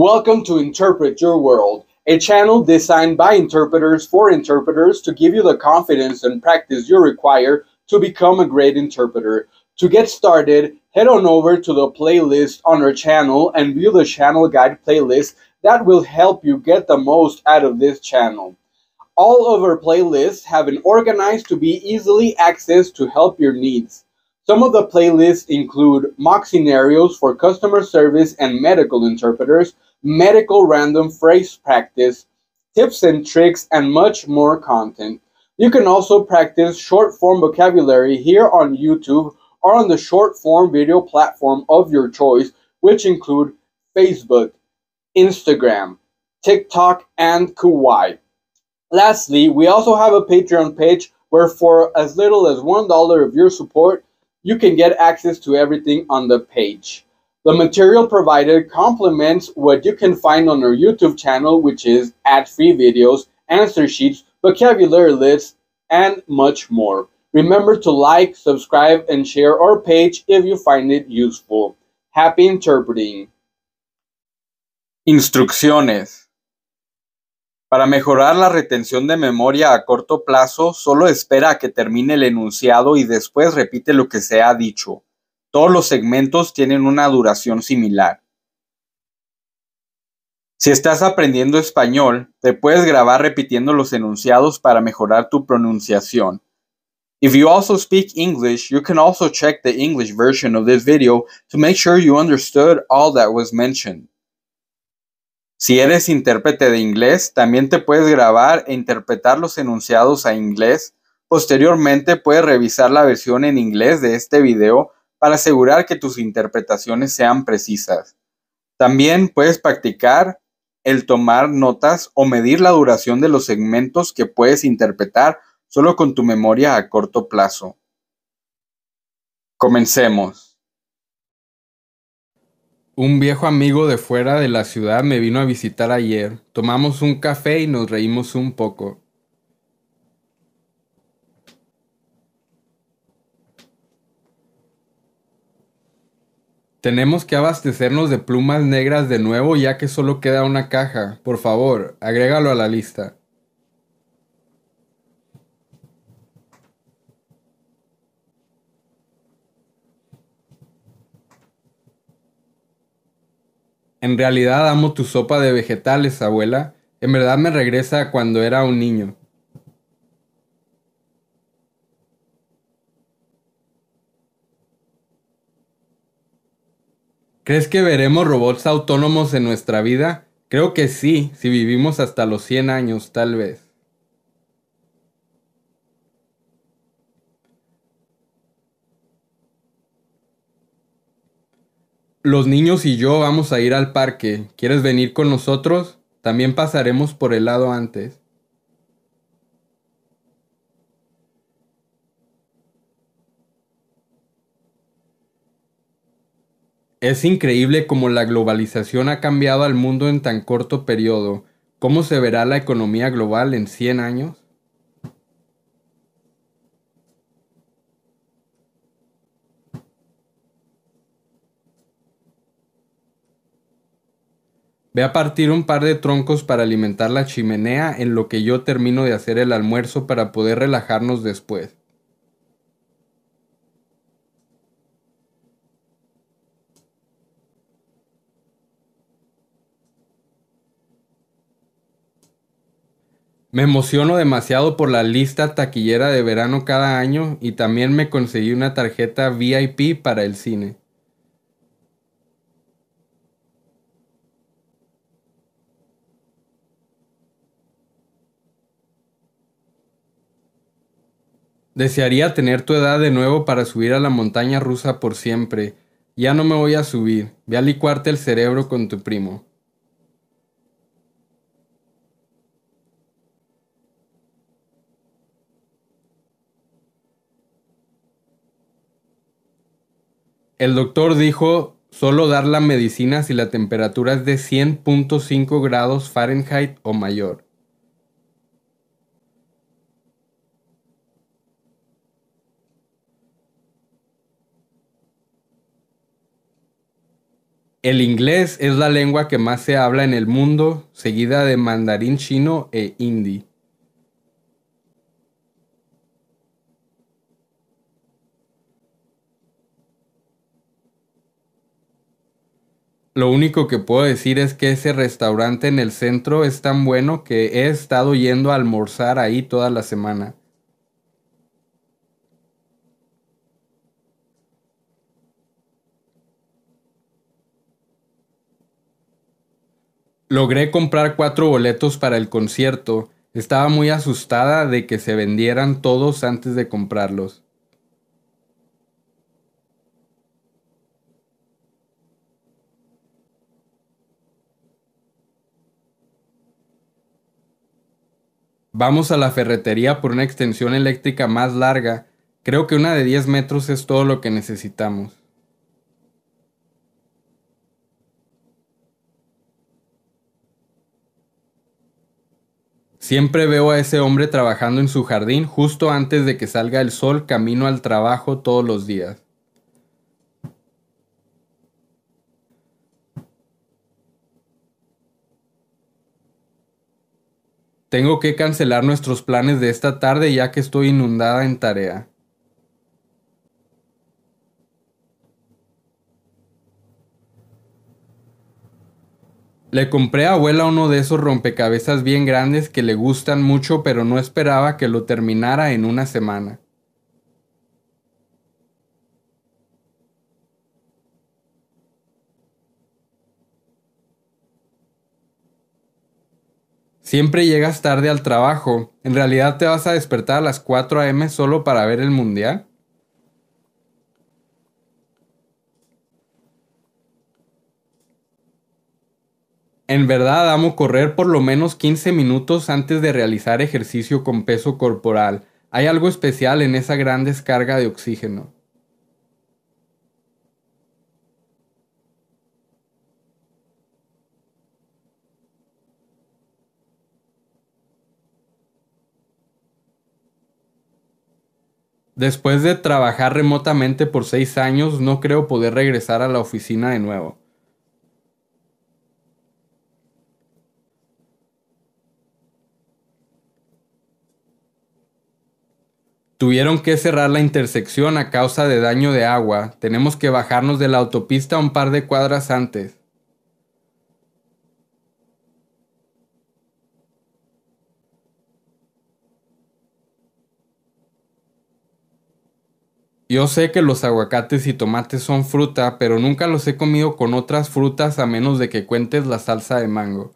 Welcome to Interpret Your World, a channel designed by interpreters for interpreters to give you the confidence and practice you require to become a great interpreter. To get started, head on over to the playlist on our channel and view the channel guide playlist that will help you get the most out of this channel. All of our playlists have been organized to be easily accessed to help your needs. Some of the playlists include mock scenarios for customer service and medical interpreters, medical random phrase practice, tips and tricks, and much more content. You can also practice short form vocabulary here on YouTube or on the short form video platform of your choice, which include Facebook, Instagram, TikTok, and Kuai. Lastly, we also have a Patreon page where for as little as $1 of your support, you can get access to everything on the page. The material provided complements what you can find on our YouTube channel, which is ad-free videos, answer sheets, vocabulary lists, and much more. Remember to like, subscribe, and share our page if you find it useful. Happy interpreting. Instrucciones. Para mejorar la retención de memoria a corto plazo, solo espera a que termine el enunciado y después repite lo que se ha dicho. todos los segmentos tienen una duración similar. Si estás aprendiendo español, te puedes grabar repitiendo los enunciados para mejorar tu pronunciación. If you also speak English, you can also check the English version of this video to make sure you understood all that was mentioned. Si eres intérprete de inglés, también te puedes grabar e interpretar los enunciados a inglés. Posteriormente puedes revisar la versión en inglés de este video para asegurar que tus interpretaciones sean precisas. También puedes practicar el tomar notas o medir la duración de los segmentos que puedes interpretar solo con tu memoria a corto plazo. Comencemos. Un viejo amigo de fuera de la ciudad me vino a visitar ayer. Tomamos un café y nos reímos un poco. Tenemos que abastecernos de plumas negras de nuevo ya que solo queda una caja. Por favor, agrégalo a la lista. En realidad amo tu sopa de vegetales, abuela. En verdad me regresa a cuando era un niño. ¿Crees que veremos robots autónomos en nuestra vida? Creo que sí, si vivimos hasta los 100 años, tal vez. Los niños y yo vamos a ir al parque. ¿Quieres venir con nosotros? También pasaremos por el lado antes. Es increíble cómo la globalización ha cambiado al mundo en tan corto periodo. ¿Cómo se verá la economía global en 100 años? Ve a partir un par de troncos para alimentar la chimenea en lo que yo termino de hacer el almuerzo para poder relajarnos después. Me emociono demasiado por la lista taquillera de verano cada año y también me conseguí una tarjeta VIP para el cine. Desearía tener tu edad de nuevo para subir a la montaña rusa por siempre. Ya no me voy a subir. Ve a licuarte el cerebro con tu primo. El doctor dijo solo dar la medicina si la temperatura es de 100.5 grados Fahrenheit o mayor. El inglés es la lengua que más se habla en el mundo, seguida de mandarín chino e hindi. Lo único que puedo decir es que ese restaurante en el centro es tan bueno que he estado yendo a almorzar ahí toda la semana. Logré comprar cuatro boletos para el concierto. Estaba muy asustada de que se vendieran todos antes de comprarlos. Vamos a la ferretería por una extensión eléctrica más larga. Creo que una de 10 metros es todo lo que necesitamos. Siempre veo a ese hombre trabajando en su jardín justo antes de que salga el sol camino al trabajo todos los días. Tengo que cancelar nuestros planes de esta tarde ya que estoy inundada en tarea. Le compré a abuela uno de esos rompecabezas bien grandes que le gustan mucho, pero no esperaba que lo terminara en una semana. Siempre llegas tarde al trabajo. ¿En realidad te vas a despertar a las 4 a.m. solo para ver el mundial? En verdad amo correr por lo menos 15 minutos antes de realizar ejercicio con peso corporal. Hay algo especial en esa gran descarga de oxígeno. Después de trabajar remotamente por seis años, no creo poder regresar a la oficina de nuevo. Tuvieron que cerrar la intersección a causa de daño de agua. Tenemos que bajarnos de la autopista un par de cuadras antes. Yo sé que los aguacates y tomates son fruta, pero nunca los he comido con otras frutas a menos de que cuentes la salsa de mango.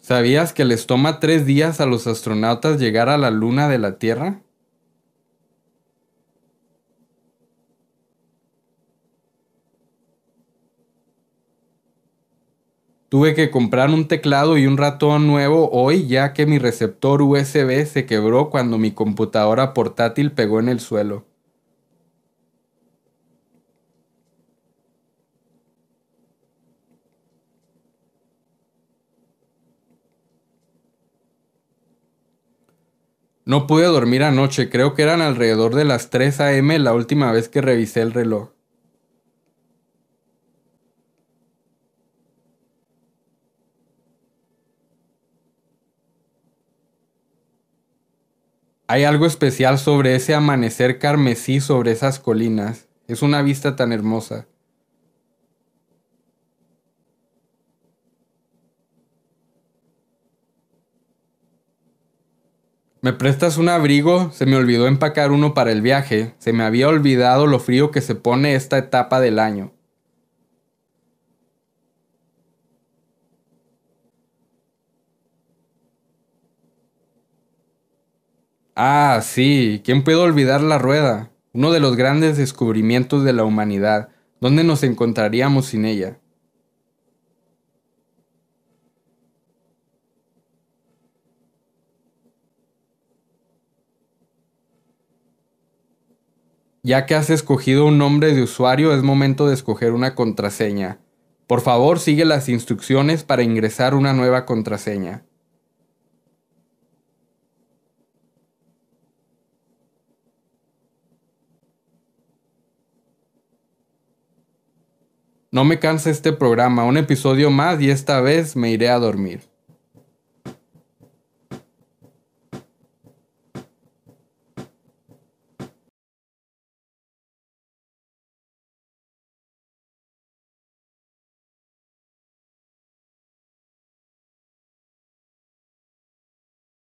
¿Sabías que les toma tres días a los astronautas llegar a la luna de la Tierra? Tuve que comprar un teclado y un ratón nuevo hoy ya que mi receptor USB se quebró cuando mi computadora portátil pegó en el suelo. No pude dormir anoche, creo que eran alrededor de las 3 a.m. la última vez que revisé el reloj. Hay algo especial sobre ese amanecer carmesí sobre esas colinas. Es una vista tan hermosa. ¿Me prestas un abrigo? Se me olvidó empacar uno para el viaje. Se me había olvidado lo frío que se pone esta etapa del año. Ah, sí, ¿quién puede olvidar la rueda? Uno de los grandes descubrimientos de la humanidad. ¿Dónde nos encontraríamos sin ella? Ya que has escogido un nombre de usuario, es momento de escoger una contraseña. Por favor, sigue las instrucciones para ingresar una nueva contraseña. No me cansa este programa, un episodio más y esta vez me iré a dormir.